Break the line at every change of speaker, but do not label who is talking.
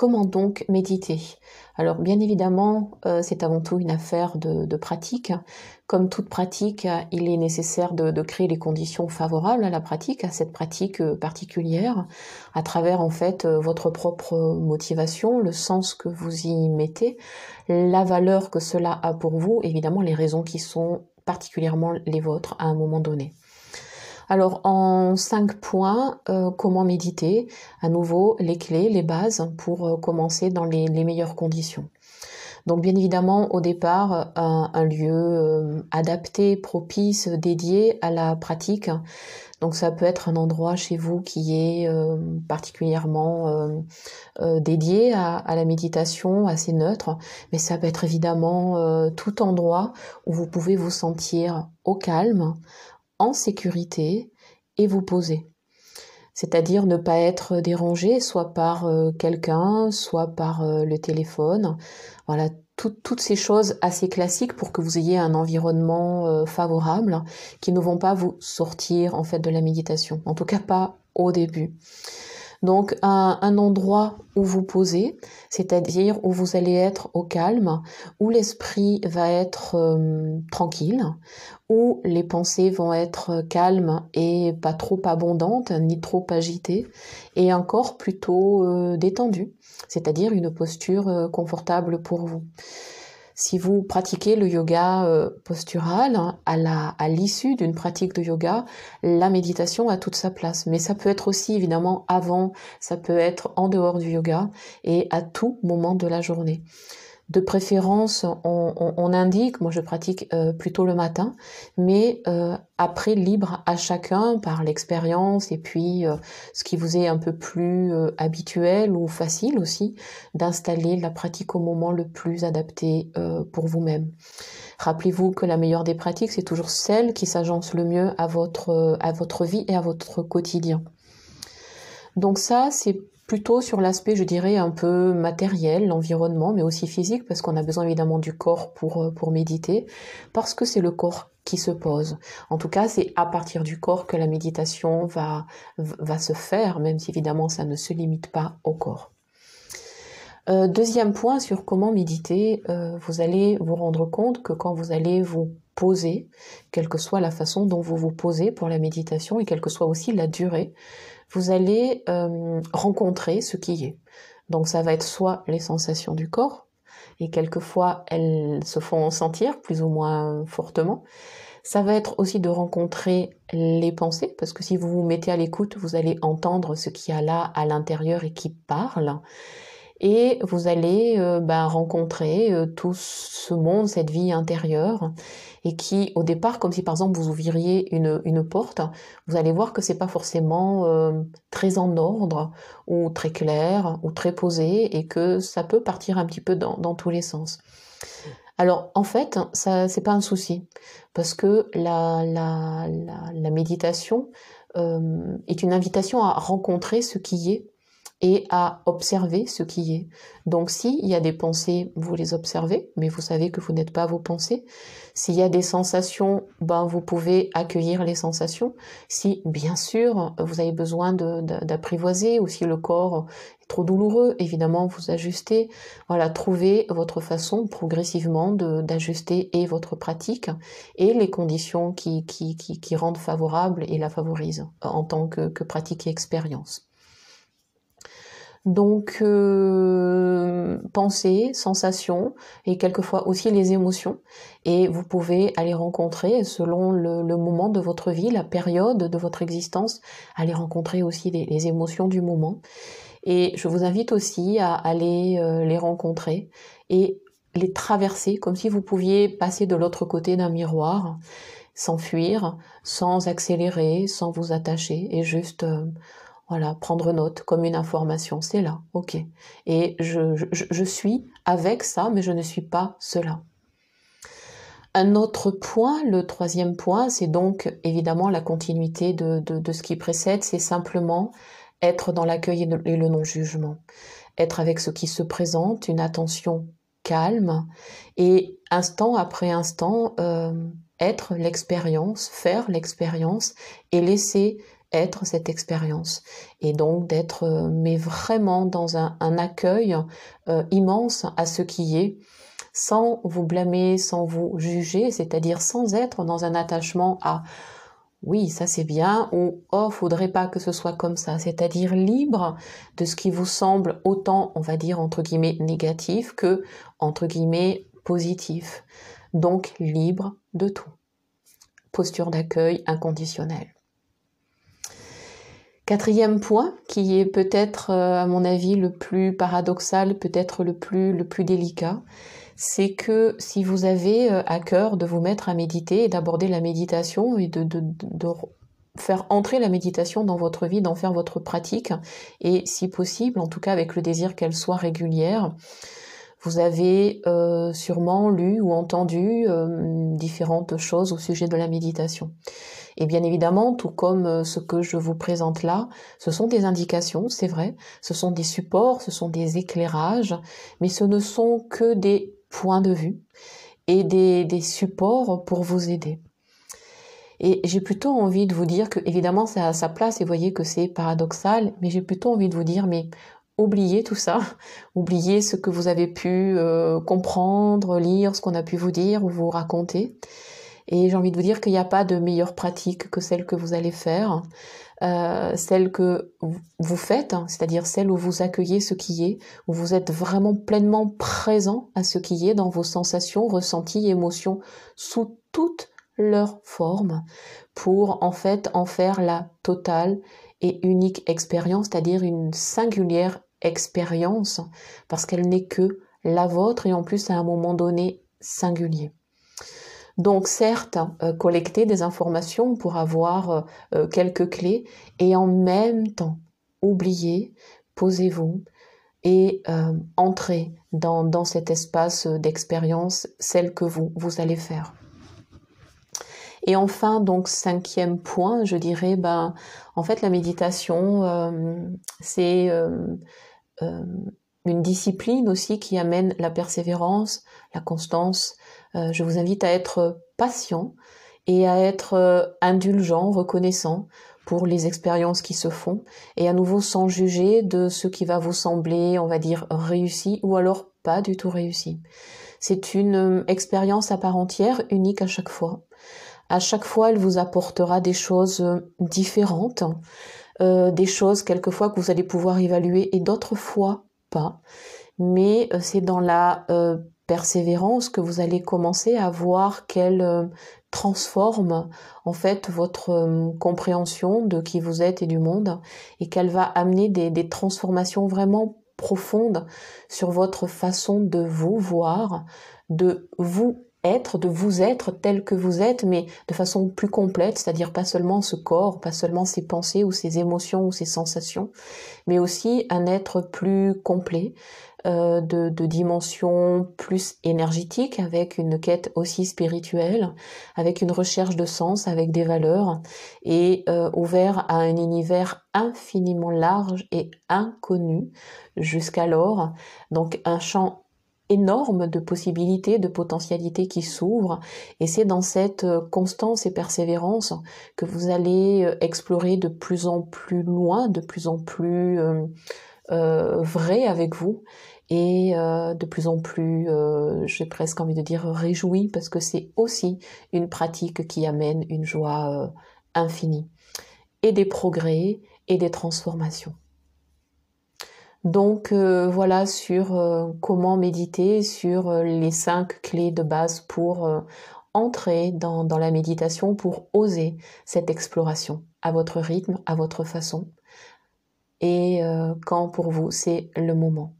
Comment donc méditer Alors bien évidemment, euh, c'est avant tout une affaire de, pratique. Comme toute pratique, il est nécessaire de, de, créer les conditions favorables à la pratique, à cette pratique euh, particulière, à travers en fait euh, votre propre motivation, le sens que vous y mettez, la valeur que cela a pour vous, évidemment les raisons qui sont particulièrement les vôtres à un moment donné. Alors en cinq points, euh, comment méditer À nouveau, les clés, les bases pour euh, commencer dans les, meilleures conditions. Donc bien évidemment, au départ, un, lieu euh, adapté, propice, dédié à la pratique. Donc ça peut être un endroit chez vous qui est particulièrement dédié à, la méditation, assez neutre, mais ça peut être évidemment tout endroit où vous pouvez vous sentir au calme, en sécurité et vous poser. C'est-à-dire ne pas être dérangé soit par euh, quelqu'un, soit par euh, le téléphone. Voilà, toutes ces choses assez classiques pour que vous ayez un environnement euh, favorable qui ne vont pas vous sortir en fait de la méditation. En tout cas pas au début. Donc un, un endroit où vous posez, c'est-à-dire où vous allez être au calme, où l'esprit va être euh, tranquille, où les pensées vont être calmes et pas trop abondantes, ni trop agitées, et encore plutôt euh, détendues, c'est-à-dire une posture euh, confortable pour vous. Si vous pratiquez le yoga euh, postural, hein, à l'issue d'une pratique de yoga, la méditation a toute sa place. Mais ça peut être aussi évidemment avant, ça peut être en dehors du yoga et à tout moment de la journée. De préférence, on, indique, moi je pratique euh, plutôt le matin, mais euh, après libre à chacun par l'expérience et puis euh, ce qui vous est un peu plus habituel ou facile aussi d'installer la pratique au moment le plus adapté pour vous-même. Rappelez-vous que la meilleure des pratiques, c'est toujours celle qui s'agence le mieux à votre, à votre vie et à votre quotidien. Donc ça, c'est plutôt sur l'aspect, je dirais, un peu matériel, l'environnement, mais aussi physique, parce qu'on a besoin évidemment du corps pour, euh, pour méditer, parce que c'est le corps qui se pose. En tout cas, c'est à partir du corps que la méditation va, va se faire, même si évidemment ça ne se limite pas au corps. Euh, deuxième point sur comment méditer, euh, vous allez vous rendre compte que quand vous allez vous poser, quelle que soit la façon dont vous vous posez pour la méditation et quelle que soit aussi la durée, vous allez euh, rencontrer ce qui est. Donc ça va être soit les sensations du corps, et quelquefois elles se font sentir plus ou moins fortement. Ça va être aussi de rencontrer les pensées, parce que si vous vous mettez à l'écoute, vous allez entendre ce qu'il y a là à l'intérieur et qui parle et vous allez euh, bah, rencontrer euh, tout ce monde, cette vie intérieure, et qui au départ, comme si par exemple vous ouvriez une, une porte, vous allez voir que c'est pas forcément euh, très en ordre, ou très clair, ou très posé, et que ça peut partir un petit peu dans, dans tous les sens. Alors en fait, ça c'est pas un souci, parce que la, la, la, la méditation est une invitation à rencontrer ce qui est et à observer ce qui est. Donc s'il y a des pensées, vous les observez, mais vous savez que vous n'êtes pas vos pensées. S'il y a des sensations, ben vous pouvez accueillir les sensations. Si bien sûr vous avez besoin d'apprivoiser ou si le corps est trop douloureux, évidemment vous ajustez. Voilà, trouver votre façon progressivement d'ajuster et votre pratique et les conditions qui, qui, qui, rendent favorable et la favorisent en tant que pratique et expérience. Donc, euh, pensées, sensations et quelquefois aussi les émotions. Et vous pouvez aller rencontrer, selon le, moment de votre vie, la période de votre existence, aller rencontrer aussi les, émotions du moment. Et je vous invite aussi à aller euh, les rencontrer et les traverser comme si vous pouviez passer de l'autre côté d'un miroir, sans fuir, sans accélérer, sans vous attacher et juste... Euh, voilà, prendre note comme une information, c'est là, ok. Et je, je, suis avec ça, mais je ne suis pas cela. Un autre point, le troisième point, c'est donc évidemment la continuité de, de, ce qui précède, c'est simplement être dans l'accueil et le non-jugement, être avec ce qui se présente, une attention calme et instant après instant, euh, être l'expérience, faire l'expérience et laisser être cette expérience et donc d'être euh, mais vraiment dans un, accueil euh, immense à ce qui est sans vous blâmer, sans vous juger, c'est-à-dire sans être dans un attachement à oui, ça c'est bien, ou oh, faudrait pas que ce soit comme ça, c'est-à-dire libre de ce qui vous semble autant, on va dire, entre guillemets, négatif que, entre guillemets, positif. Donc libre de tout. Posture d'accueil inconditionnelle. Quatrième point, qui est peut-être, euh, à mon avis, le plus paradoxal, peut-être le plus, le plus délicat, c'est que si vous avez euh, à cœur de vous mettre à méditer et d'aborder la méditation et de, faire entrer la méditation dans votre vie, d'en faire votre pratique, et si possible, en tout cas avec le désir qu'elle soit régulière, vous avez euh, sûrement lu ou entendu différentes choses au sujet de la méditation. Et bien évidemment, tout comme euh, ce que je vous présente là, ce sont des indications, c'est vrai, ce sont des supports, ce sont des éclairages, mais ce ne sont que des points de vue et des, supports pour vous aider. Et j'ai plutôt envie de vous dire que, évidemment, c'est à sa place et voyez que c'est paradoxal, mais j'ai plutôt envie de vous dire, mais oubliez tout ça, oubliez ce que vous avez pu euh, comprendre, lire, ce qu'on a pu vous dire ou vous raconter, et j'ai envie de vous dire qu'il n'y a pas de meilleure pratique que celle que vous allez faire, euh, celle que vous faites, hein, c'est-à-dire celle où vous accueillez ce qui est, où vous êtes vraiment pleinement présent à ce qui est dans vos sensations, ressentis, émotions, sous toutes leurs formes, pour en fait en faire la totale et unique expérience, c'est-à-dire une singulière expérience, parce qu'elle n'est que la vôtre et en plus à un moment donné singulier. Donc certes, euh, collecter des informations pour avoir euh, euh, quelques clés et en même temps, oubliez, posez-vous et euh, entrez dans, dans, cet espace d'expérience, celle que vous, vous allez faire. Et enfin, donc cinquième point, je dirais, ben, en fait, la méditation, c'est une discipline aussi qui amène la persévérance, la constance. Euh, je vous invite à être patient et à être euh, indulgent, reconnaissant pour les expériences qui se font et à nouveau sans juger de ce qui va vous sembler, on va dire, réussi ou alors pas du tout réussi. C'est une euh, expérience à part entière, unique à chaque fois. À chaque fois, elle vous apportera des choses différentes, des choses quelquefois que vous allez pouvoir évaluer et d'autres fois pas. Mais euh, c'est dans la euh, persévérance que vous allez commencer à voir qu'elle euh, transforme en fait votre compréhension de qui vous êtes et du monde et qu'elle va amener des, des transformations vraiment profondes sur votre façon de vous voir, de vous être, de vous être tel que vous êtes, mais de façon plus complète, c'est-à-dire pas seulement ce corps, pas seulement ses pensées ou ses émotions ou ses sensations, mais aussi un être plus complet, euh, de, de dimension plus énergétique, avec une quête aussi spirituelle, avec une recherche de sens, avec des valeurs, et euh, ouvert à un univers infiniment large et inconnu jusqu'alors, donc un champ énorme de possibilités, de potentialités qui s'ouvrent. Et c'est dans cette euh, constance et persévérance que vous allez euh, explorer de plus en plus loin, de plus en plus euh, vrai avec vous et de plus en plus, j'ai presque envie de dire réjoui, parce que c'est aussi une pratique qui amène une joie infinie, et des progrès, et des transformations. Donc euh, voilà sur euh, comment méditer, sur euh, les cinq clés de base pour entrer dans, la méditation, pour oser cette exploration à votre rythme, à votre façon, et quand pour vous c'est le moment.